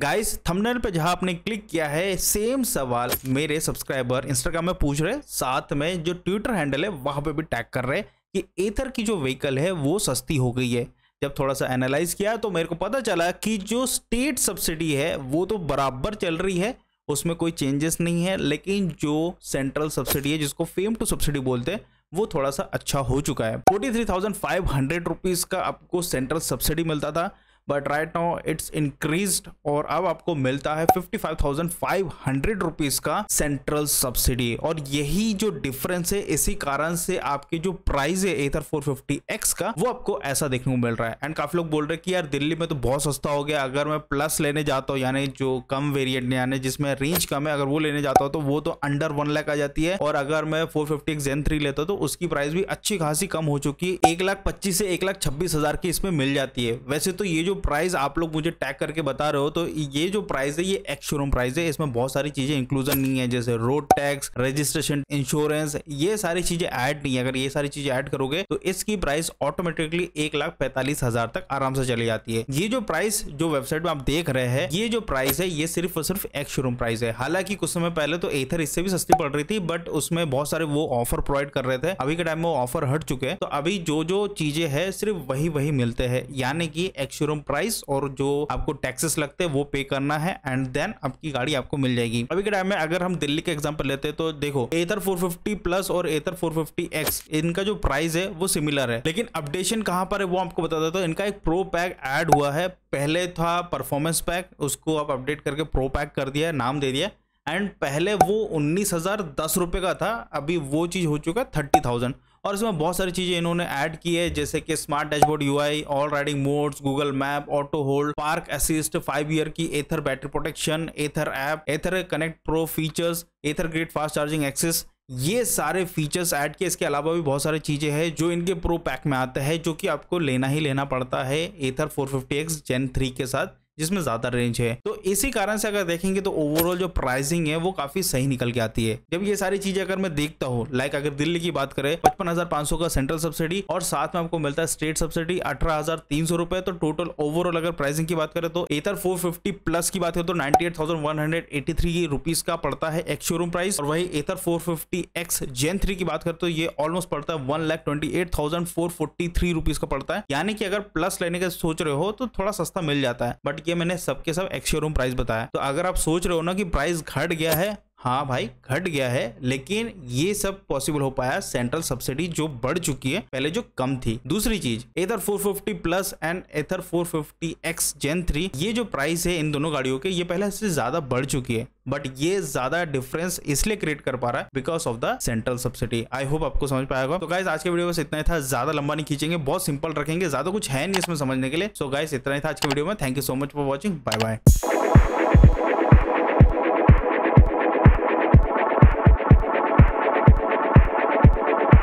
guys thumbnail पे जहां आपने क्लिक किया है सेम सवाल मेरे सब्सक्राइबर इंस्टाग्राम में पूछ रहे साथ में जो ट्विटर हैंडल है वहां पे भी टैग कर रहे कि एथर की जो व्हीकल है वो सस्ती हो गई है जब थोड़ा सा एनालाइज किया तो मेरे को पता चला कि जो स्टेट सब्सिडी है वो तो बराबर चल रही है उसमें कोई चेंजेस नहीं है लेकिन जो सेंट्रल सब्सिडी है जिसको फेम टू सब्सिडी बोलते हैं वो थोड़ा सा अच्छा हो चुका है forty three thousand five hundred rupees का आपको सेंट्रल सब्सिडी मिलता था but right now it's increased और अब आपको मिलता है fifty five thousand five hundred rupees का सेंट्रल सब्सिडी और यही जो डिफरेंस है इसी कारण से आपकी जो प्राइस है एथर फोर फिफ्टी एक्स का वो आपको ऐसा देखने को मिल रहा है एंड काफी लोग बोल रहे हैं कि यार दिल्ली में तो बहुत सस्ता हो गया अगर मैं प्लस लेने जाता हूँ यानी जो कम वेरियंट यानी जिसमें रेंज कम है अगर वो लेने जाता हूँ तो वो तो अंडर वन लैक आ जाती है और अगर मैं four fifty X Gen three लेता हूँ तो उसकी प्राइस भी अच्छी खासी कम हो चुकी है एक लाख पच्चीस से एक लाख छब्बीस हजार की इसमें मिल जाती है वैसे तो ये जो प्राइस आप लोग मुझे टैग करके बता रहे हो तो ये जो प्राइस है ये एक्स शोरूम प्राइस है इसमें बहुत सारी चीजें इंक्लूजन नहीं है जैसे रोड टैक्स रजिस्ट्रेशन इंश्योरेंस ये सारी चीजें ऐड नहीं है अगर ये सारी चीजें ऐड करोगे तो इसकी प्राइस ऑटोमेटिकली एक लाख पैंतालीस हजार तक आराम से चली जाती है ये जो प्राइस जो वेबसाइट में आप देख रहे हैं ये जो प्राइस है ये सिर्फ और सिर्फ एक्स शोरूम प्राइस है हालांकि कुछ समय पहले तो एथर इससे भी सस्ती पड़ रही थी बट उसमें बहुत सारे वो ऑफर प्रोवाइड कर रहे थे अभी के टाइम में वो ऑफर हट चुके हैं तो अभी जो जो चीजें है सिर्फ वही वही मिलते हैं यानी कि एक्सोरूम प्राइस और जो आपको टैक्सेस लगते हैं वो पे करना है एंड देन आपकी गाड़ी आपको मिल जाएगी अभी के टाइम में अगर हम दिल्ली का एग्जाम्पल लेते हैं तो देखो एथर 450 प्लस और एथर 450x इनका जो प्राइस है वो सिमिलर है लेकिन अपडेशन कहाँ पर है वो आपको बता देता हूँ इनका एक प्रो पैक एड हुआ है पहले था परफॉर्मेंस पैक उसको आप अपडेट करके प्रो पैक कर दिया नाम दे दिया एंड पहले वो उन्नीस हजार दस रुपये का था अभी वो चीज़ हो चुका है थर्टी थाउजेंड और इसमें बहुत सारी चीजें इन्होंने ऐड की है जैसे कि smart dashboard UI all riding modes Google map auto hold park assist five year की Ather battery protection Ather app Ather connect pro features Ather grid fast charging access ये सारे फीचर्स ऐड किए इसके अलावा भी बहुत सारी चीज़ें हैं जो इनके प्रो पैक में आता है जो कि आपको लेना ही लेना पड़ता है एथर 450x जेन थ्री के साथ जिसमें ज्यादा रेंज है तो इसी कारण से अगर देखेंगे तो ओवरऑल जो प्राइसिंग है वो काफी सही निकल के आती है जब ये सारी चीजें अगर मैं देखता हूँ लाइक अगर दिल्ली की बात करें पचपन हजार पांच सौ का सेंट्रल सब्सिडी और साथ में आपको मिलता है स्टेट सब्सिडी अठारह हजार तीन सौ रुपए तो टोटल ओवरऑल अगर प्राइसिंग की बात करें तो एथर फोर फिफ्टी प्लस की बात है तो ninety eight thousand one hundred three rupees का पड़ता है एक्स शोरूम प्राइस और वही Ather four fifty X Gen three की बात करें तो ये ऑलमोस्ट पड़ता है one lakh twenty eight thousand four forty three rupees का पड़ता है यानी कि अगर प्लस लेने का सोच रहे हो तो थोड़ा सस्ता मिल जाता है बट किया मैंने सबके सब एक्सोरूम प्राइस बताया तो अगर आप सोच रहे हो ना कि प्राइस घट गया है हाँ भाई घट गया है लेकिन ये सब पॉसिबल हो पाया सेंट्रल सब्सिडी जो बढ़ चुकी है पहले जो कम थी दूसरी चीज Ather 450 plus and Ather 450 X Gen three ये जो प्राइस है इन दोनों गाड़ियों के ये पहले से ज्यादा बढ़ चुकी है बट ये ज्यादा डिफरेंस इसलिए क्रिएट कर पा रहा है because of the central subsidy I hope आपको समझ पाएगा तो गाइस आज के वीडियो बस इतना ही था ज्यादा लंबा नहीं खींचेंगे बहुत सिंपल रखेंगे ज्यादा कुछ है नहीं इसमें समझने के लिए सो so गाइस इतना ही था आज के वीडियो में thank you so much for watching bye bye